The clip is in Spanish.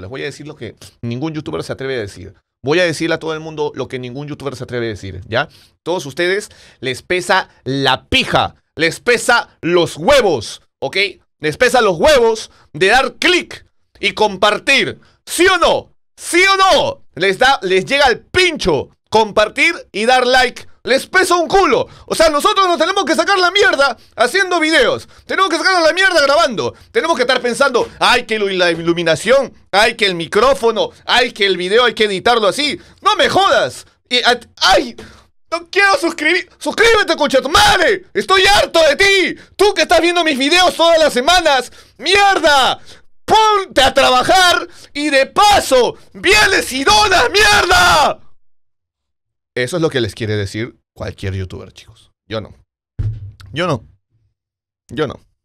Les voy a decir lo que ningún youtuber se atreve a decir. Voy a decirle a todo el mundo lo que ningún youtuber se atreve a decir, ¿ya? Todos ustedes les pesa la pija, les pesa los huevos, ¿ok? Les pesa los huevos de dar clic y compartir. ¿Sí o no? ¿Sí o no? Les, da, les llega el pincho compartir y dar like les pesa un culo. O sea, nosotros nos tenemos que sacar la mierda haciendo videos. Tenemos que sacar la mierda grabando. Tenemos que estar pensando, ay, que la iluminación, ay, que el micrófono, ay, que el video hay que editarlo así. No me jodas. Y, ay, no quiero suscribir. Suscríbete, madre Estoy harto de ti. Tú que estás viendo mis videos todas las semanas. Mierda. Ponte a trabajar y de paso, vienes y donas, mierda. Eso es lo que les quiere decir cualquier youtuber, chicos. Yo no. Yo no. Yo no.